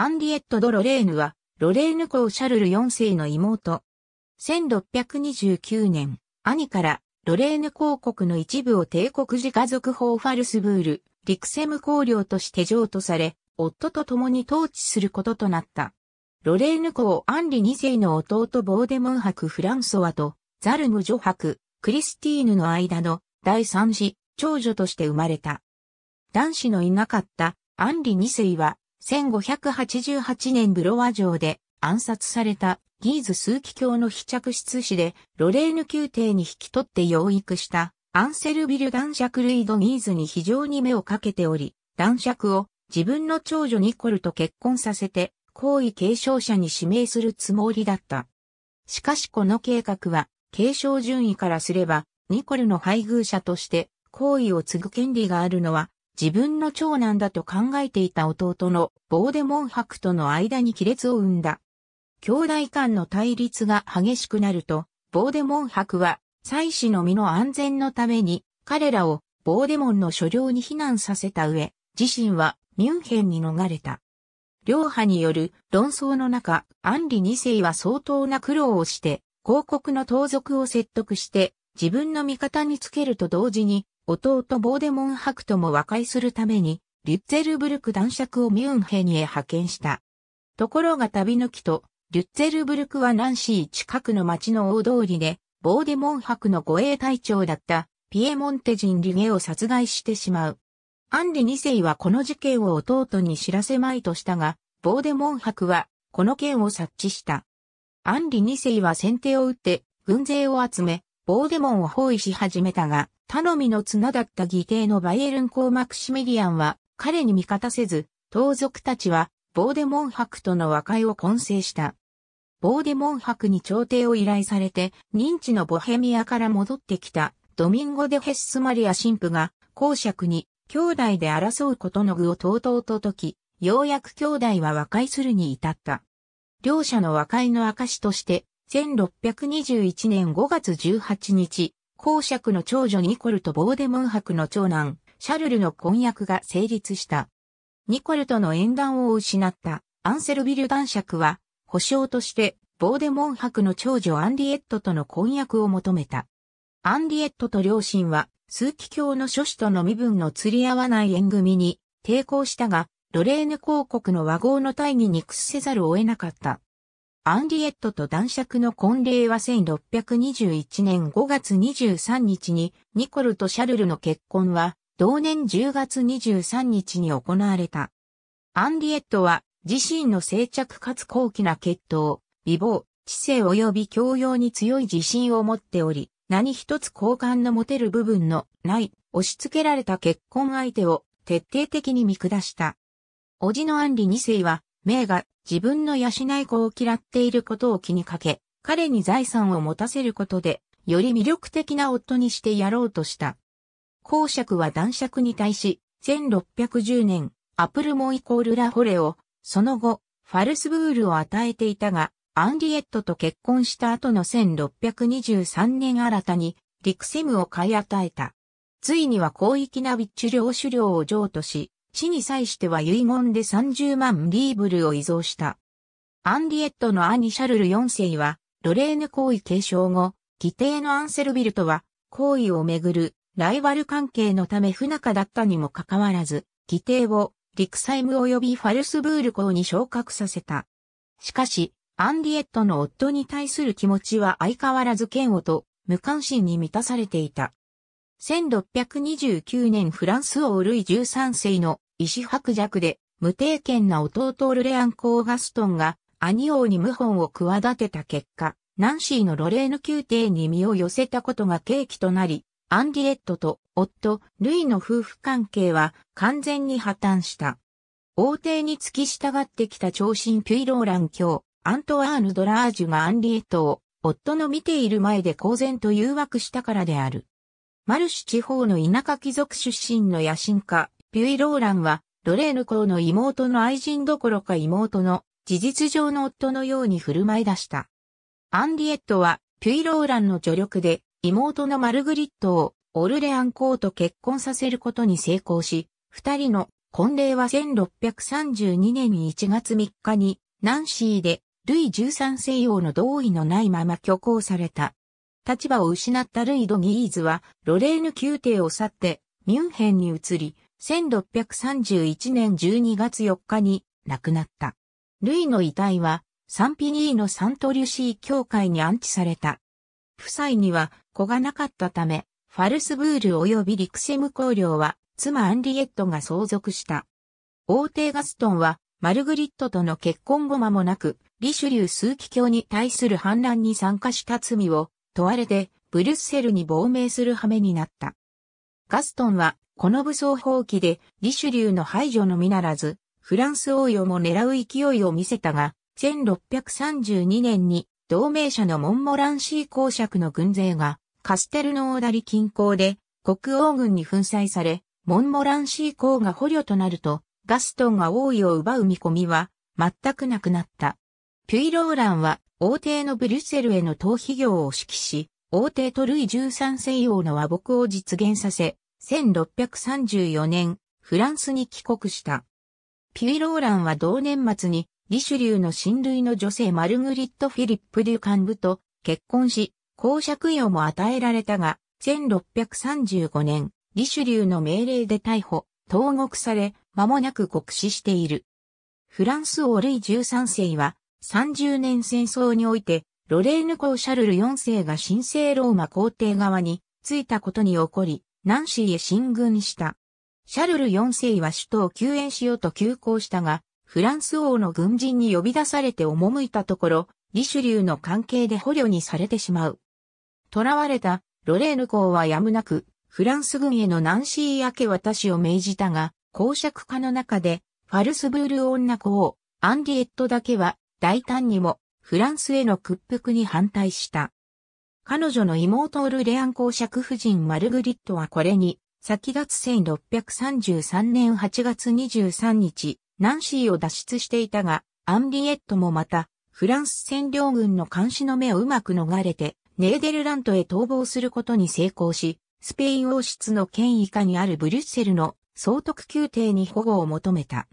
アンリエット・ド・ロレーヌは、ロレーヌ公シャルル4世の妹。1629年、兄からロレーヌ公国の一部を帝国自家族法ファルスブール、リクセム公領として譲渡され、夫と共に統治することとなった。ロレーヌ公アンリ2世の弟ボーデモン博フランソワとザルム女博クリスティーヌの間の第三子、長女として生まれた。男子のいなかったアンリ2世は1588年ブロワ城で暗殺されたギーズ枢機卿の被着室士でロレーヌ宮廷に引き取って養育したアンセルビル男爵ルイド・ギーズに非常に目をかけており、男爵を自分の長女ニコルと結婚させて皇位継承者に指名するつもりだった。しかしこの計画は継承順位からすればニコルの配偶者として皇位を継ぐ権利があるのは自分の長男だと考えていた弟のボーデモン伯との間に亀裂を生んだ。兄弟間の対立が激しくなると、ボーデモン伯は、妻子の身の安全のために、彼らをボーデモンの所領に避難させた上、自身はミュンヘンに逃れた。両派による論争の中、アンリ二世は相当な苦労をして、広告の盗賊を説得して、自分の味方につけると同時に、弟ボーデモンクとも和解するために、リュッツェルブルク男爵をミュンヘンへ派遣した。ところが旅の木と、リュッツェルブルクはナンシー近くの町の大通りで、ボーデモンクの護衛隊長だったピエモンテ人リゲを殺害してしまう。アンリ二世はこの事件を弟に知らせまいとしたが、ボーデモンクはこの件を察知した。アンリ二世は先手を打って軍勢を集め、ボーデモンを包囲し始めたが、頼みの綱だった義弟のバイエルン公マクシミリアンは、彼に味方せず、盗賊たちは、ボーデモン博との和解を混成した。ボーデモン博に調停を依頼されて、認知のボヘミアから戻ってきた、ドミンゴ・デ・ヘッスマリア神父が、公爵に、兄弟で争うことの具をとうとうと解き、ようやく兄弟は和解するに至った。両者の和解の証として、1621年5月18日、公爵の長女ニコルとボーデモン博の長男、シャルルの婚約が成立した。ニコルとの縁談を失ったアンセルビル男爵は、保証としてボーデモン博の長女アンリエットとの婚約を求めた。アンリエットと両親は、数奇教の諸子との身分の釣り合わない縁組に抵抗したが、ロレーヌ公国の和合の大義に屈せざるを得なかった。アンリエットと男爵の婚礼は1621年5月23日にニコルとシャルルの結婚は同年10月23日に行われた。アンリエットは自身の静着かつ高貴な血統、美貌、知性及び教養に強い自信を持っており、何一つ好感の持てる部分のない押し付けられた結婚相手を徹底的に見下した。叔父のアンリ2世はメイが自分の養い子を嫌っていることを気にかけ、彼に財産を持たせることで、より魅力的な夫にしてやろうとした。公爵は男爵に対し、1610年、アプルモイコールラホレを、その後、ファルスブールを与えていたが、アンリエットと結婚した後の1623年新たに、リクセムを買い与えた。ついには広域な備中領主領を譲渡し、死に際しては遺言で30万リーブルを遺贈した。アンリエットの兄シャルル4世は、ロレーヌ行為継承後、義弟のアンセルビルとは、行為をめぐるライバル関係のため不仲だったにもかかわらず、義弟をリクサイム及びファルスブール校に昇格させた。しかし、アンリエットの夫に対する気持ちは相変わらず嫌悪と無関心に満たされていた。1629年フランス王ルイ13世の意志伯弱で無定権な弟ルレアンコーガストンが兄王に謀反を企てた結果、ナンシーのロレーヌ宮廷に身を寄せたことが契機となり、アンディレットと夫、ルイの夫婦関係は完全に破綻した。王帝に付き従ってきた長身ピュイローラン教、アントワーヌ・ドラージュがアンリエットを夫の見ている前で公然と誘惑したからである。マルシュ地方の田舎貴族出身の野心家、ピュイ・ローランは、ロレーヌ公の妹の愛人どころか妹の事実上の夫のように振る舞い出した。アンリエットは、ピュイ・ローランの助力で、妹のマルグリットをオルレアン公と結婚させることに成功し、二人の婚礼は1632年1月3日に、ナンシーで、ルイ13世王の同意のないまま挙行された。立場を失ったルイ・ド・ギーズは、ロレーヌ宮廷を去って、ミュンヘンに移り、1631年12月4日に亡くなった。ルイの遺体は、サンピニーのサントリュシー教会に安置された。夫妻には子がなかったため、ファルスブール及びリクセム公領は、妻アンリエットが相続した。王帝ガストンは、マルグリットとの結婚後間もなく、リシュリュー枢機卿に対する反乱に参加した罪を問われて、ブリュッセルに亡命する羽目になった。ガストンは、この武装放棄で、リシュリューの排除のみならず、フランス王与も狙う勢いを見せたが、1632年に、同盟者のモンモランシー公爵の軍勢が、カステルのダリ近郊で、国王軍に粉砕され、モンモランシー公が捕虜となると、ガストンが王位を奪う見込みは、全くなくなった。ピュイローランは王帝のブリュッセルへの逃避業を指揮し、王帝とルイ13世王の和睦を実現させ、1634年、フランスに帰国した。ピュイローランは同年末に、リシュリューの親類の女性マルグリット・フィリップ・デュカンブと結婚し、公爵用も与えられたが、1635年、リシュリューの命令で逮捕、投獄され、間もなく国死している。フランス王ルイ13世は、30年戦争において、ロレーヌ公シャルル4世が神聖ローマ皇帝側についたことに起こり、ナンシーへ進軍した。シャルル4世は首都を救援しようと急行したが、フランス王の軍人に呼び出されて赴いたところ、リシュリューの関係で捕虜にされてしまう。囚われたロレーヌ公はやむなく、フランス軍へのナンシー明け渡しを命じたが、公爵家の中で、ファルスブール女公、アンリエットだけは大胆にもフランスへの屈服に反対した。彼女の妹オルレアン公爵夫人マルグリットはこれに、先立つ1633年8月23日、ナンシーを脱出していたが、アンリエットもまた、フランス占領軍の監視の目をうまく逃れて、ネーデルラントへ逃亡することに成功し、スペイン王室の権威下にあるブリュッセルの総督宮廷に保護を求めた。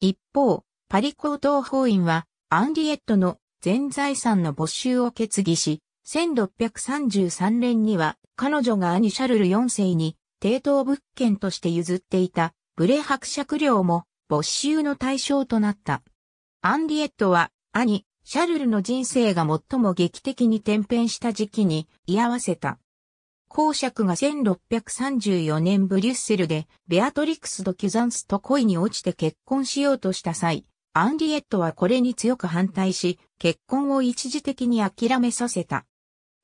一方、パリ高等法院はアンリエットの全財産の没収を決議し、1633年には彼女が兄シャルル4世に抵当物件として譲っていたブレ伯爵領も没収の対象となった。アンリエットは兄、シャルルの人生が最も劇的に転変した時期に居合わせた。公爵が1634年ブリュッセルでベアトリクス・ド・キュザンスと恋に落ちて結婚しようとした際、アンリエットはこれに強く反対し、結婚を一時的に諦めさせた。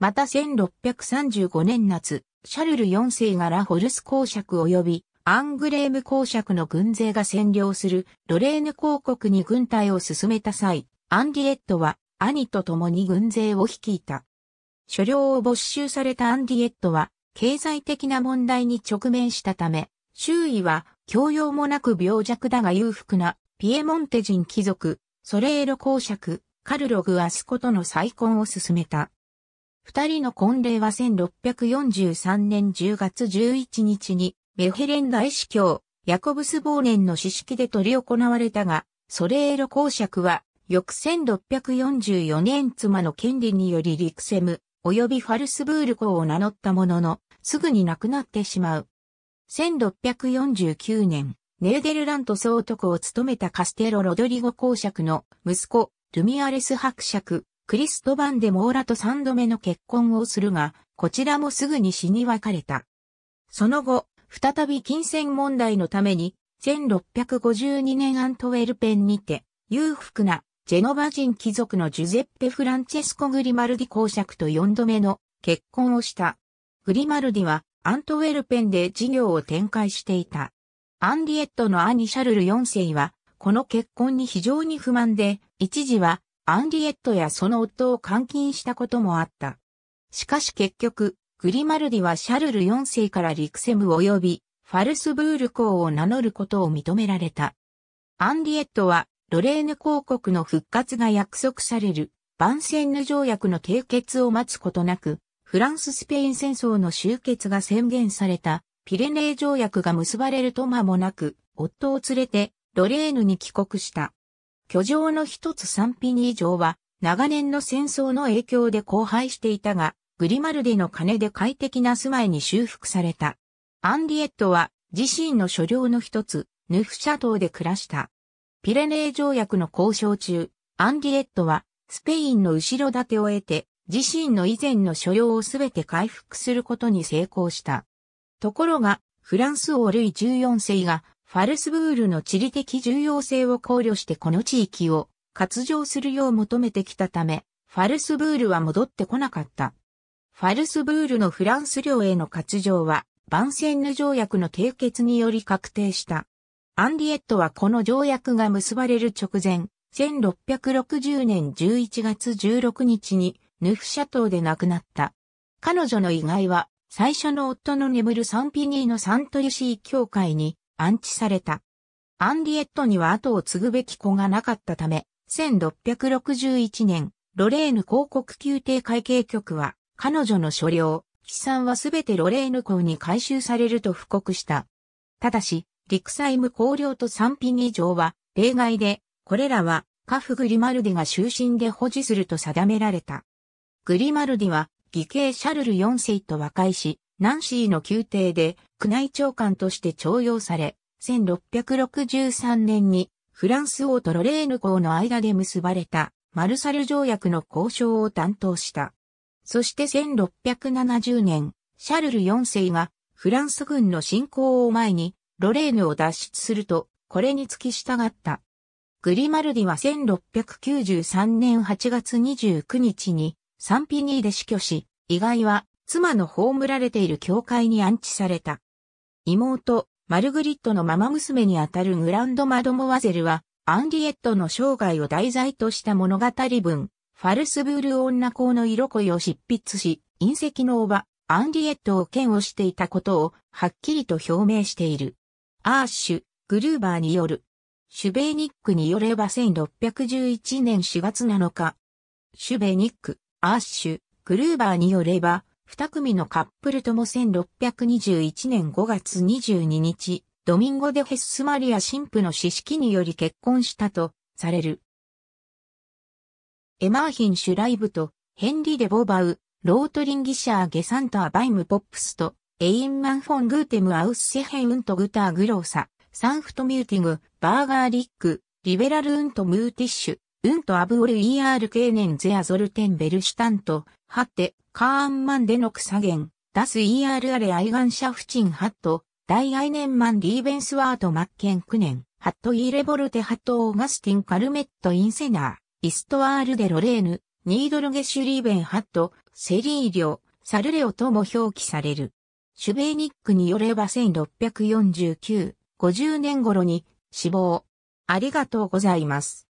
また1635年夏、シャルル4世がラホルス公爵及びアングレーム公爵の軍勢が占領するロレーヌ公国に軍隊を進めた際、アンリエットは兄と共に軍勢を率いた。所領を没収されたアンリエットは経済的な問題に直面したため、周囲は教養もなく病弱だが裕福なピエモンテ人貴族、ソレーロ公爵、カルログ・アスコとの再婚を進めた。二人の婚礼は1643年10月11日に、メヘレン大司教、ヤコブス忘年の詩式で執り行われたが、ソレーロ公爵は、翌1644年妻の権利によりリクセム、及びファルスブール公を名乗ったものの、すぐに亡くなってしまう。1649年、ネーデルラント総督を務めたカステロ・ロドリゴ公爵の息子、ルミアレス伯爵、クリストバンデ・モーラと三度目の結婚をするが、こちらもすぐに死に別れた。その後、再び金銭問題のために、1652年アントウェルペンにて、裕福なジェノバ人貴族のジュゼッペ・フランチェスコ・グリマルディ公爵と四度目の結婚をした。グリマルディはアントウェルペンで事業を展開していた。アンリエットの兄シャルル4世は、この結婚に非常に不満で、一時はアンリエットやその夫を監禁したこともあった。しかし結局、グリマルディはシャルル4世からリクセム及びファルスブール公を名乗ることを認められた。アンリエットは、ロレーヌ公国の復活が約束される、バンセンヌ条約の締結を待つことなく、フランス・スペイン戦争の終結が宣言されたピレネー条約が結ばれると間もなく、夫を連れてロレーヌに帰国した。居城の一つサンピニー城は、長年の戦争の影響で荒廃していたが、グリマルデの金で快適な住まいに修復された。アンリエットは自身の所領の一つ、ヌフシャ島で暮らした。ピレネー条約の交渉中、アンリエットはスペインの後ろ盾を得て、自身の以前の所領をすべて回復することに成功した。ところが、フランス王ルイ14世が、ファルスブールの地理的重要性を考慮してこの地域を割譲するよう求めてきたため、ファルスブールは戻ってこなかった。ファルスブールのフランス領への割譲は、バンセンヌ条約の締結により確定した。アンリエットはこの条約が結ばれる直前、1660年11月16日にヌフシャ島で亡くなった。彼女の遺骸は最初の夫の眠るサンピニーのサントリシー教会に安置された。アンリエットには後を継ぐべき子がなかったため、1661年、ロレーヌ広告宮廷会計局は、彼女の所領、資産はすべてロレーヌ公に回収されると布告した。ただし、陸イム公領とサンピニー城は、例外で、これらは、カフ・グリマルディが終身で保持すると定められた。グリマルディは、義兄シャルル4世と和解し、ナンシーの宮廷で宮内長官として徴用され、1663年にフランス王とロレーヌ公の間で結ばれたマルサル条約の交渉を担当した。そして1670年、シャルル4世がフランス軍の侵攻を前にロレーヌを脱出すると、これに付き従った。グリマルディは1693年8月29日にサンピニーで死去し、意外は妻の葬られている教会に安置された。妹、マルグリットのママ娘にあたるグランドマドモワゼルは、アンリエットの生涯を題材とした物語文、ファルスブール女校の色恋を執筆し、隕石のおば、アンリエットを剣をしていたことを、はっきりと表明している。アーシュ、グルーバーによる。シュベーニックによれば1611年4月7日。シュベーニック、アッシュ、クルーバーによれば、二組のカップルとも1621年5月22日、ドミンゴ・デ・ヘッス・マリア神父の死式により結婚したとされる。エマーヒン・シュライブとヘンリ・デ・ボーバウ、ロートリンギシャー・ゲサンター・バイム・ポップスとエインマン・フォン・グーテム・アウス・セヘウント・グター・グローサ、サンフト・ミューティング、バーガー・リック、リベラル・ウント・ムーティッシュ、うんとアブオル ER ネンゼアゾルテンベルシュタント、ハッテ、カーンマンデノクサゲン、ダス ER アレアイガンシャフチンハット、大ネンマンリーベンスワートマッケンクネン、ハットイーレボルテハットオーガスティンカルメットインセナー、イストワールデロレーヌ、ニードルゲシュリーベンハット、セリーリョ、サルレオとも表記される。シュベーニックによれば1649、50年頃に死亡。ありがとうございます。